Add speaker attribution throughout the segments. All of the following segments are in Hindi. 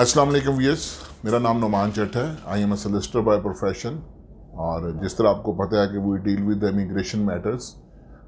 Speaker 1: असलम वीयर्स मेरा नाम नुमान चट है I am a solicitor by profession और जिस तरह आपको पता है कि we deal with immigration matters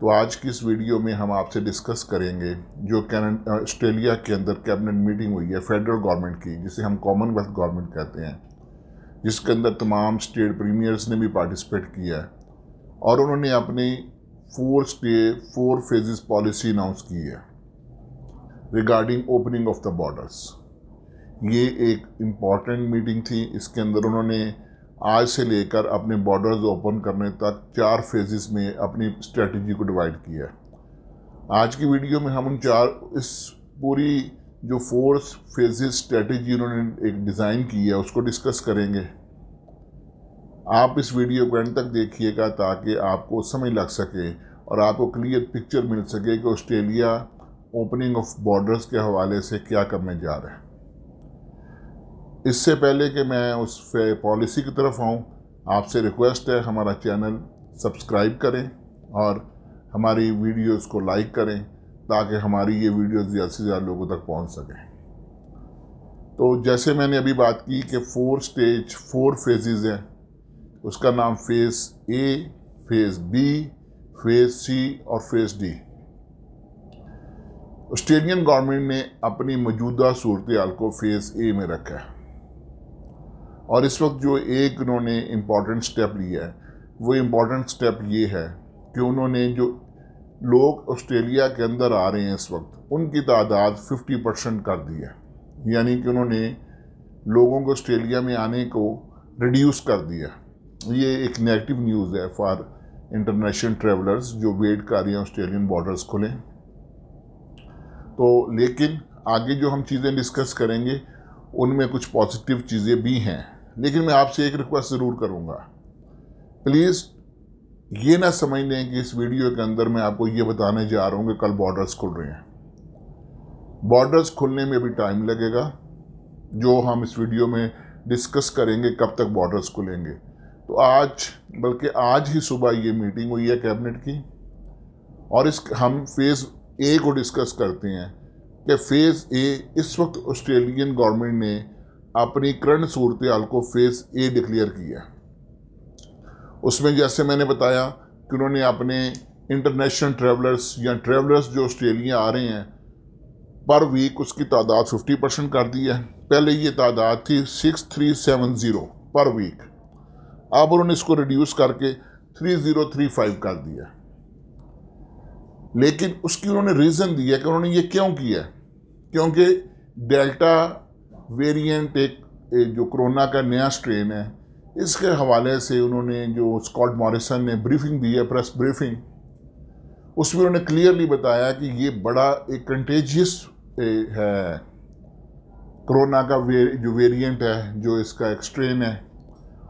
Speaker 1: तो आज की इस वीडियो में हम आपसे डिस्कस करेंगे जो ऑस्ट्रेलिया के अंदर कैबिनेट मीटिंग हुई है फेडरल गवर्नमेंट की जिसे हम कॉमनवेल्थ गवर्नमेंट कहते हैं जिसके अंदर तमाम स्टेट प्रीमियर्स ने भी पार्टिसिपेट किया है और उन्होंने अपनी four stay four phases policy announce की है regarding opening of the borders ये एक इम्पॉर्टेंट मीटिंग थी इसके अंदर उन्होंने आज से लेकर अपने बॉर्डर्स ओपन करने तक चार फेजेस में अपनी स्ट्रेटजी को डिवाइड किया आज की वीडियो में हम उन चार इस पूरी जो फोर फेजेस स्ट्रेटजी उन्होंने एक डिज़ाइन की है उसको डिस्कस करेंगे आप इस वीडियो को एंड तक देखिएगा ताकि आपको समझ लग सके और आपको क्लियर पिक्चर मिल सके कि ऑस्ट्रेलिया ओपनिंग ऑफ बॉर्डर्स के हवाले से क्या करने जा रहे हैं इससे पहले कि मैं उस पॉलिसी की तरफ आऊँ आपसे रिक्वेस्ट है हमारा चैनल सब्सक्राइब करें और हमारी वीडियोस को लाइक करें ताकि हमारी ये वीडियोस ज़्यादा से ज़्यादा लोगों तक पहुंच सकें तो जैसे मैंने अभी बात की कि फोर स्टेज फोर फेजेस हैं उसका नाम phase A phase B phase C और फेज़ डी ऑस्ट्रेलियन गवर्नमेंट ने अपनी मौजूदा सूरत को फेज़ ए में रखा है और इस वक्त जो एक उन्होंने इम्पॉर्टेंट स्टेप लिया है वो इम्पॉर्टेंट स्टेप ये है कि उन्होंने जो लोग ऑस्ट्रेलिया के अंदर आ रहे हैं इस वक्त उनकी तादाद 50 परसेंट कर दी है यानी कि उन्होंने लोगों को ऑस्ट्रेलिया में आने को रिड्यूस कर दिया ये एक नेगेटिव न्यूज़ है फॉर इंटरनेशनल ट्रेवलर्स जो वेट कर रहे हैं ऑस्ट्रेलियन बॉर्डर्स खुलें तो लेकिन आगे जो हम चीज़ें डिस्कस करेंगे उनमें कुछ पॉजिटिव चीज़ें भी हैं लेकिन मैं आपसे एक रिक्वेस्ट ज़रूर करूँगा प्लीज़ ये ना समझ लें कि इस वीडियो के अंदर मैं आपको ये बताने जा रहा हूँ कि कल बॉर्डर्स खुल रहे हैं बॉर्डर्स खुलने में भी टाइम लगेगा जो हम इस वीडियो में डिस्कस करेंगे कब तक बॉर्डर्स खुलेंगे तो आज बल्कि आज ही सुबह ये मीटिंग हुई है कैबिनेट की और इस हम फेज़ ए को डिस्कस करते हैं कि फ़ेज़ ए इस वक्त ऑस्ट्रेलियन गवर्नमेंट ने अपनी करंट सूरत हाल को फेज़ ए डिक्लेयर किया उसमें जैसे मैंने बताया कि उन्होंने अपने इंटरनेशनल ट्रेवलर्स या ट्रेवलर्स जो ऑस्ट्रेलिया आ रहे हैं पर वीक उसकी तादाद 50 परसेंट कर दी है पहले ये तादाद थी 6370 पर वीक अब उन्होंने इसको रिड्यूस करके 3035 कर दिया लेकिन उसकी उन्होंने रीज़न दिया कि उन्होंने ये क्यों किया क्योंकि डेल्टा वेरिएंट एक जो कोरोना का नया स्ट्रेन है इसके हवाले से उन्होंने जो स्कॉट मॉरिसन ने ब्रीफिंग दी है प्रेस ब्रीफिंग उसमें उन्होंने क्लियरली बताया कि ये बड़ा एक कंटेजियस है कोरोना का वे, जो वेरिएंट है जो इसका एक स्ट्रेन है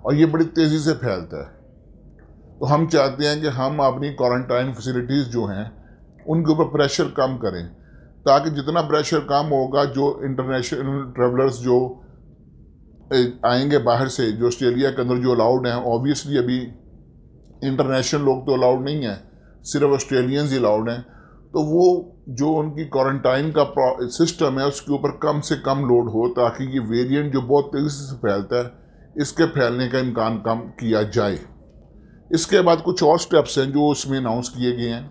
Speaker 1: और ये बड़ी तेज़ी से फैलता है तो हम चाहते हैं कि हम अपनी क्वारंटाइन फैसिलिटीज़ जो हैं उनके ऊपर प्रेशर कम करें ताकि जितना प्रेशर कम होगा जो इंटरनेशनल ट्रेवलर्स जो आएंगे बाहर से जो ऑस्ट्रेलिया के अंदर जो अलाउड हैं ऑब्वियसली अभी इंटरनेशनल लोग तो अलाउड नहीं हैं सिर्फ ऑस्ट्रेलियंस ही अलाउड हैं तो वो जो उनकी क्वारंटाइन का सिस्टम है उसके ऊपर कम से कम लोड हो ताकि ये वेरिएंट जो बहुत तेज़ी से फैलता है इसके फैलने का इम्कान कम किया जाए इसके बाद कुछ और स्टेप्स हैं जो उसमें अनाउंस किए गए हैं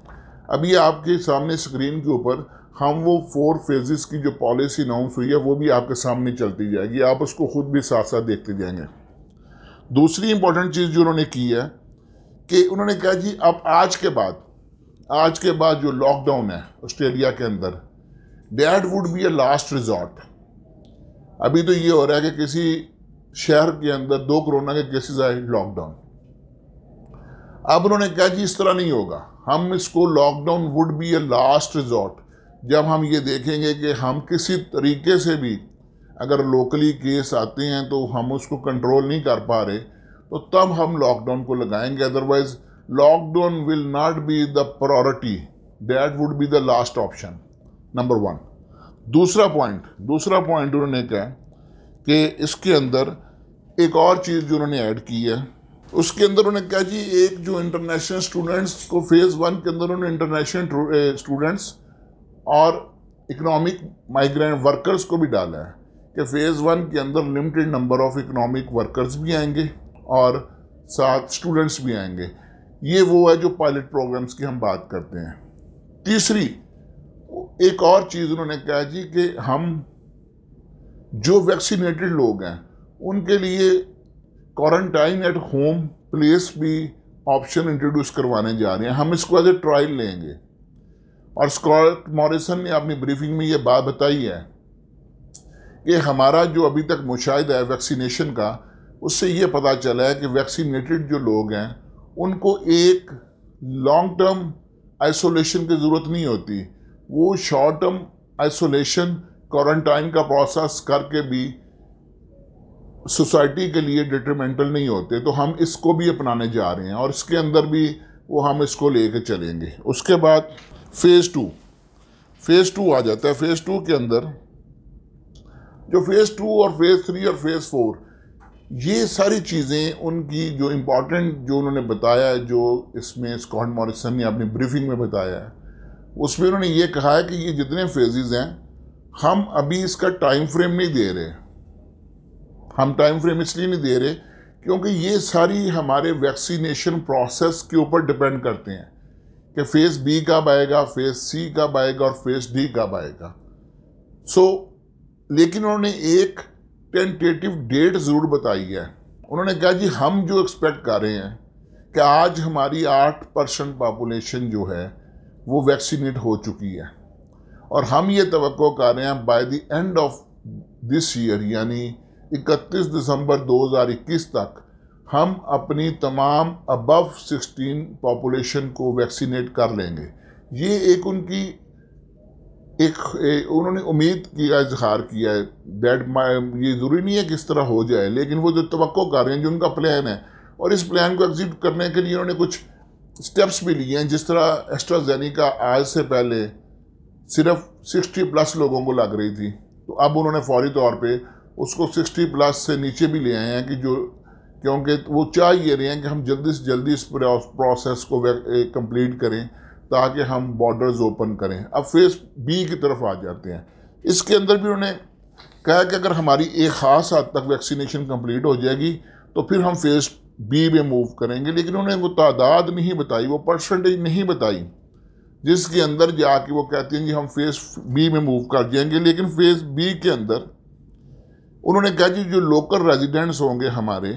Speaker 1: अभी आपके सामने स्क्रीन के ऊपर हम वो फोर फेजेस की जो पॉलिसी अनाउंस हुई है वो भी आपके सामने चलती जाएगी आप उसको खुद भी साथ साथ देखते जाएंगे दूसरी इंपॉर्टेंट चीज़ जो उन्होंने की है कि उन्होंने कहा जी अब आज के बाद आज के बाद जो लॉकडाउन है ऑस्ट्रेलिया के अंदर that would be a last resort अभी तो ये हो रहा है कि किसी शहर के अंदर दो कोरोना के केसेस आए लॉकडाउन अब उन्होंने कहा जी इस तरह नहीं होगा हम इसको lockdown would be a last resort जब हम ये देखेंगे कि हम किसी तरीके से भी अगर लोकली केस आते हैं तो हम उसको कंट्रोल नहीं कर पा रहे तो तब हम लॉकडाउन को लगाएंगे otherwise lockdown will not be the priority that would be the last option number one दूसरा पॉइंट दूसरा पॉइंट उन्होंने कहा कि इसके अंदर एक और चीज़ जो उन्होंने ऐड की है उसके अंदर उन्होंने कहा जी एक जो इंटरनेशनल स्टूडेंट्स को फेज़ वन के अंदर उन्होंने इंटरनेशनल स्टूडेंट्स और इकोनॉमिक माइग्रेंट वर्कर्स को भी डाला है कि फ़ेज़ वन के अंदर limited number of economic workers भी आएंगे और साथ स्टूडेंट्स भी आएंगे ये वो है जो पायलट प्रोग्राम्स की हम बात करते हैं तीसरी एक और चीज़ उन्होंने कहा जी कि हम जो वैक्सीनेटेड लोग हैं उनके लिए क्वारंटाइन एट होम प्लेस भी ऑप्शन इंट्रोड्यूस करवाने जा रहे हैं हम इसको एज ए ट्रायल लेंगे और स्कॉट मॉरिसन ने अपनी ब्रीफिंग में ये बात बताई है कि हमारा जो अभी तक मुशाहिदा है वैक्सीनेशन का उससे ये पता चला है कि वैक्सीनेटेड जो लोग हैं उनको एक लॉन्ग टर्म आइसोलेशन की ज़रूरत नहीं होती वो शॉर्ट टर्म आइसोलेशन क्वारंटाइन का प्रोसेस करके भी सोसाइटी के लिए डिट्रीमेंटल नहीं होते तो हम इसको भी अपनाने जा रहे हैं और इसके अंदर भी वो हम इसको ले कर चलेंगे उसके बाद फेज़ टू फेज़ टू आ जाता है फेज़ टू के अंदर जो फेज़ टू और फेज़ थ्री और फेज़ फोर ये सारी चीज़ें उनकी जो इम्पोर्टेंट जो उन्होंने बताया है जो इसमें स्कॉट मॉरिसन ने अपनी ब्रीफिंग में बताया है उसमें उन्होंने ये कहा है कि ये जितने फेजेस हैं हम अभी इसका टाइम फ्रेम नहीं दे रहे हम टाइम फ्रेम इसलिए नहीं दे रहे क्योंकि ये सारी हमारे वैक्सीनेशन प्रोसेस के ऊपर डिपेंड करते हैं कि फेस बी कब आएगा फेस सी कब आएगा और फेस डी कब आएगा सो so, लेकिन उन्होंने एक टेंटेटिव डेट ज़रूर बताई है उन्होंने कहा जी हम जो एक्सपेक्ट कर रहे हैं कि आज हमारी आठ परसेंट पॉपुलेशन जो है वो वैक्सीनेट हो चुकी है और हम ये तो कर रहे हैं by the end of this year यानी 31 दिसंबर 2021 तक हम अपनी तमाम अबव 16 पॉपुलेशन को वैक्सीनेट कर लेंगे ये एक उनकी एक ए, उन्होंने उम्मीद का इजहार किया है दैट ये ज़रूरी नहीं है कि इस तरह हो जाए लेकिन वो जो तो कर रहे हैं जो उनका प्लान है और इस प्लान को एग्जीट करने के लिए उन्होंने कुछ स्टेप्स भी लिए हैं जिस तरह का आज से पहले सिर्फ 60 प्लस लोगों को लग रही थी तो अब उन्होंने फौरी तौर पे उसको 60 प्लस से नीचे भी ले आए हैं कि जो क्योंकि वो चाह ये रहे हैं कि हम जल्दी से जल्दी इस प्रोसेस को कंप्लीट करें ताकि हम बॉर्डर्स ओपन करें अब फेज़ बी की तरफ आ जाते हैं इसके अंदर भी उन्होंने कहा कि अगर हमारी एक ख़ास हद तक वैक्सीनेशन कंप्लीट हो जाएगी तो फिर हम फेज़ बी में मूव करेंगे लेकिन उन्हें वो तादाद नहीं बताई वो परसेंटेज नहीं बताई जिसके अंदर जाके वो कहती हैं कि हम फेज़ बी में मूव कर जाएंगे लेकिन फेज़ बी के अंदर उन्होंने कहा कि जो लोकल रेजिडेंट्स होंगे हमारे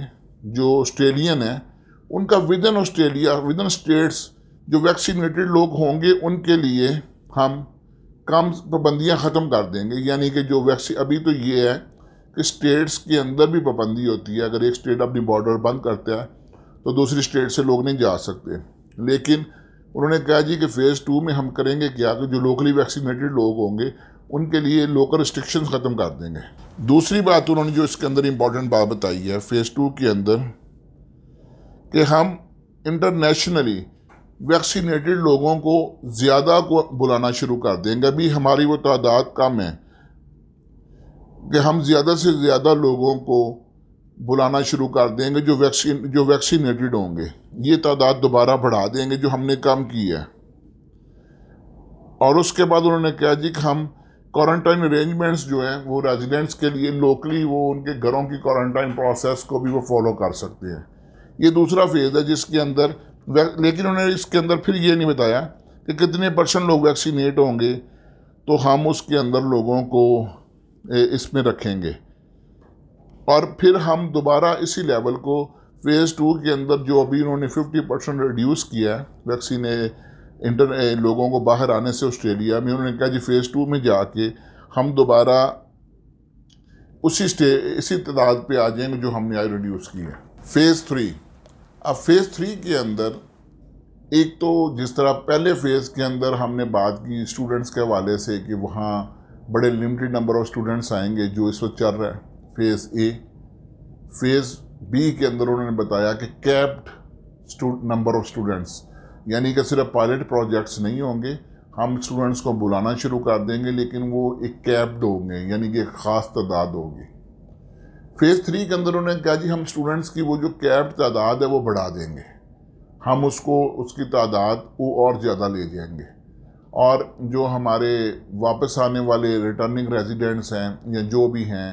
Speaker 1: जो ऑस्ट्रेलियन हैं उनका इन ऑस्ट्रेलिया इन स्टेट्स जो वैक्सीनेटेड लोग होंगे उनके लिए हम कम पाबंदियाँ ख़त्म कर देंगे यानी कि जो वैक्सीन अभी तो ये है कि स्टेट्स के अंदर भी पाबंदी होती है अगर एक स्टेट अपनी बॉर्डर बंद करता है तो दूसरी स्टेट से लोग नहीं जा सकते लेकिन उन्होंने कहा जी कि फ़ेज़ टू में हम करेंगे क्या कि जो लोकली वैक्सीनेटेड लोग होंगे उनके लिए लोकल रिस्ट्रिक्शन ख़त्म कर देंगे दूसरी बात उन्होंने जो इसके अंदर इम्पॉर्टेंट बात बताई है फ़ेज़ टू के अंदर कि हम इंटरनेशनली वैक्सीनेटेड लोगों को ज़्यादा को बुलाना शुरू कर देंगे अभी हमारी वो तादाद कम है कि हम ज़्यादा से ज़्यादा लोगों को बुलाना शुरू कर देंगे जो वैक्सीन जो वैक्सीनेटेड होंगे ये तादाद दोबारा बढ़ा देंगे जो हमने कम की है और उसके बाद उन्होंने कहा जी कि हम क्वारंटाइन अरेंजमेंट्स जो हैं वो रेजिडेंट्स के लिए लोकली वो उनके घरों की क्वारंटाइन प्रोसेस को भी वो फॉलो कर सकते हैं ये दूसरा फेज़ है जिसके अंदर लेकिन उन्होंने इसके अंदर फिर ये नहीं बताया कि कितने परसेंट लोग वैक्सीनेट होंगे तो हम उसके अंदर लोगों को इसमें रखेंगे और फिर हम दोबारा इसी लेवल को फेज़ टू के अंदर जो अभी उन्होंने फिफ्टी परसेंट रिड्यूस किया है वैक्सीने इंटर लोगों को बाहर आने से ऑस्ट्रेलिया में उन्होंने कहा जी फ़ेज़ टू में जाके हम दोबारा उसी स्टे इसी तादाद पे आ जाएंगे जो हमने आज रिड्यूस की है फ़ेज़ थ्री अब फ़ेज़ थ्री के अंदर एक तो जिस तरह पहले फ़ेज़ के अंदर हमने बात की स्टूडेंट्स के हवाले से कि वहाँ बड़े लिमिटेड नंबर ऑफ स्टूडेंट्स आएंगे जो इस वक्त चल रहा है फ़ेज़ ए फ़ेज़ बी के अंदर उन्होंने बताया कि कैप्ड नंबर ऑफ़ स्टूडेंट्स यानी कि सिर्फ पायलट प्रोजेक्ट्स नहीं होंगे हम स्टूडेंट्स को बुलाना शुरू कर देंगे लेकिन वो एक कैप्ड होंगे यानी कि एक ख़ास तादाद होगी फेज़ थ्री के अंदर उन्होंने कहा जी हम स्टूडेंट्स की वो जो कैप्ड तादाद है वो बढ़ा देंगे हम उसको उसकी तादाद वो और ज़्यादा ले जाएंगे और जो हमारे वापस आने वाले रिटर्निंग रेजिडेंट्स हैं या जो भी हैं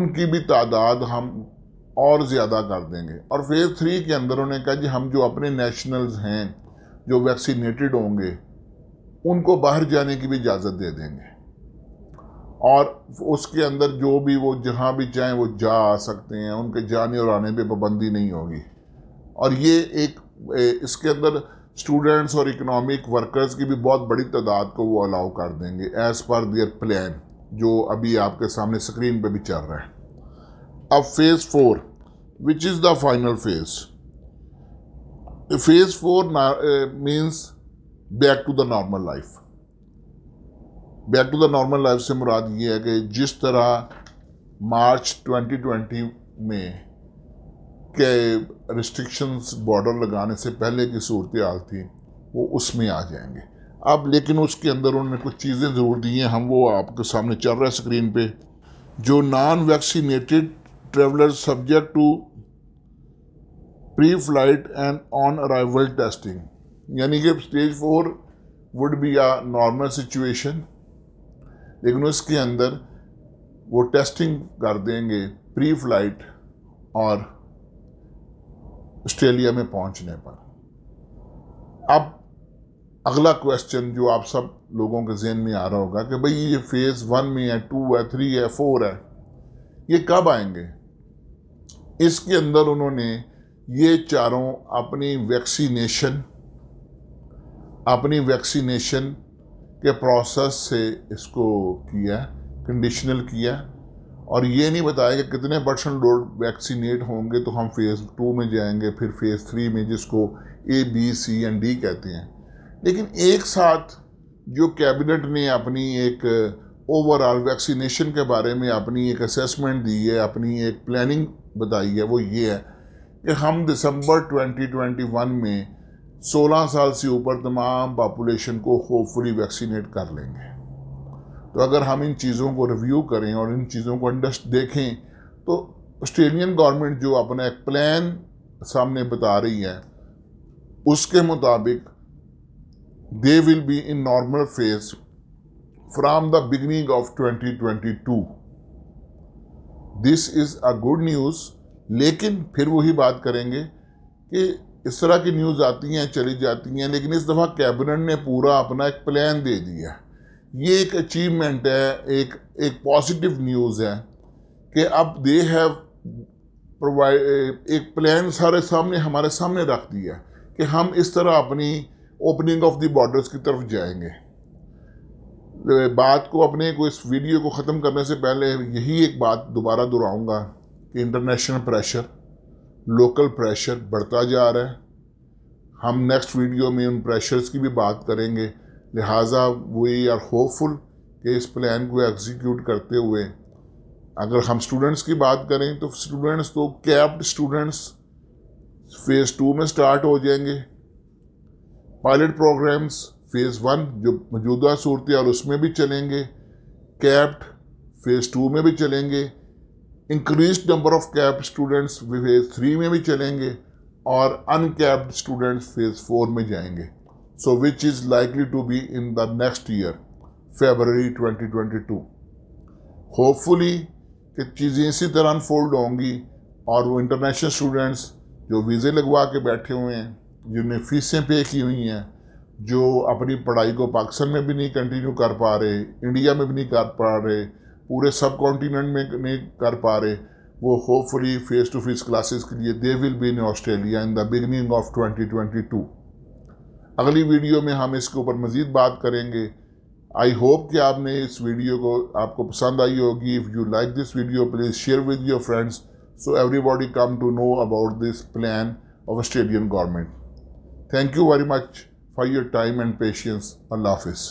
Speaker 1: उनकी भी तादाद हम और ज़्यादा कर देंगे और फेज़ थ्री के अंदर उन्होंने कहा जी हम जो अपने नेशनल्स हैं जो वैक्सीनेटेड होंगे उनको बाहर जाने की भी इजाज़त दे देंगे और उसके अंदर जो भी वो जहाँ भी चाहें वो जा आ सकते हैं उनके जाने और आने पे पाबंदी नहीं होगी और ये एक इसके अंदर स्टूडेंट्स और इकोनॉमिक वर्कर्स की भी बहुत बड़ी तादाद को वो अलाउ कर देंगे एज़ पर दियर प्लान जो अभी आपके सामने स्क्रीन पे भी चल रहा है of phase 4 which is the final phase Phase 4 uh, means back to the normal back to the normal life से मुराद ये है कि जिस तरह मार्च 2020 में के रिस्ट्रिक्शंस बॉर्डर लगाने से पहले की सूरत हाल थी वो उसमें आ जाएंगे अब लेकिन उसके अंदर उन्होंने कुछ चीज़ें ज़रूर दी हैं हम वो आपके सामने चल रहे है स्क्रीन पे जो non vaccinated travelers subject to pre flight and on arrival testing यानी कि stage four would be a normal situation लेकिन उसके अंदर वो टेस्टिंग कर देंगे प्री फ्लाइट और ऑस्ट्रेलिया में पहुंचने पर अब अगला क्वेश्चन जो आप सब लोगों के जहन में आ रहा होगा कि भाई ये फेज़ वन में है टू है थ्री है फोर है ये कब आएंगे इसके अंदर उन्होंने ये चारों अपनी वैक्सीनेशन अपनी वैक्सीनेशन के प्रोसेस से इसको किया कंडीशनल किया और ये नहीं बताया कि कितने परसेंट लोग वैक्सीनेट होंगे तो हम फेज़ टू में जाएंगे फिर फेज़ थ्री में जिसको A B C and D कहते हैं लेकिन एक साथ जो कैबिनेट ने अपनी एक ओवरऑल वैक्सीनेशन के बारे में अपनी एक असेसमेंट दी है अपनी एक प्लानिंग बताई है वो ये है कि हम दिसंबर 2021 में 16 साल से ऊपर तमाम पापुलेशन को होपफुली वैक्सीनेट कर लेंगे तो अगर हम इन चीज़ों को रिव्यू करें और इन चीज़ों को अंडस्ट देखें तो ऑस्ट्रेलियन गवर्नमेंट जो अपना एक प्लान सामने बता रही है उसके मुताबिक they will be in normal phase from the beginning of 2022 this is a good news लेकिन फिर वही बात करेंगे कि इस तरह की न्यूज़ आती हैं चली जाती हैं लेकिन इस दफ़ा कैबिनेट ने पूरा अपना एक प्लान दे दिया ये एक अचीवमेंट है एक एक पॉजिटिव न्यूज़ है कि अब दे हैव प्रोवाइड एक प्लान सारे सामने हमारे सामने रख दिया कि हम इस तरह अपनी ओपनिंग ऑफ द बॉर्डर्स की तरफ जाएंगे बात को अपने को इस वीडियो को ख़त्म करने से पहले यही एक बात दोबारा दोहराऊंगा कि इंटरनेशनल प्रेशर लोकल प्रेशर बढ़ता जा रहा है हम नेक्स्ट वीडियो में उन प्रेशर्स की भी बात करेंगे लिहाजा वी आर होपफुल कि इस प्लान को एग्जीक्यूट करते हुए अगर हम स्टूडेंट्स की बात करें तो स्टूडेंट्स तो कैप्ड स्टूडेंट्स फेज़ टू में स्टार्ट हो जाएंगे पायलट प्रोग्राम्स फेज़ वन जो मौजूदा सूरत और उसमें भी चलेंगे कैप्ड फेज़ टू में भी चलेंगे increase number of cap students phase three में भी चलेंगे और अनकैप्ड स्टूडेंट्स फेज़ फोर में जाएंगे so which is likely to be in the next year February 2022 hopefully कि चीज़ें इसी तरह अनफोल्ड होंगी और वो इंटरनेशनल स्टूडेंट्स जो वीज़े लगवा के बैठे हुए हैं जिन्हें फ़ीसें पे की हुई हैं जो अपनी पढ़ाई को पाकिस्तान में भी नहीं कंटिन्यू कर पा रहे इंडिया में भी नहीं कर पा रहे पूरे सब कॉन्टीनेंट में नहीं कर पा रहे वो hopefully face to face classes के लिए they will be in Australia in the beginning of 2022 अगली वीडियो में हम इसके ऊपर मज़ीद बात करेंगे आई होप कि आपने इस वीडियो को आपको पसंद आई होगी if you like this video please share with your friends so everybody come to know about this plan of Australian government thank you very much for your time and patience. Allah Hafiz.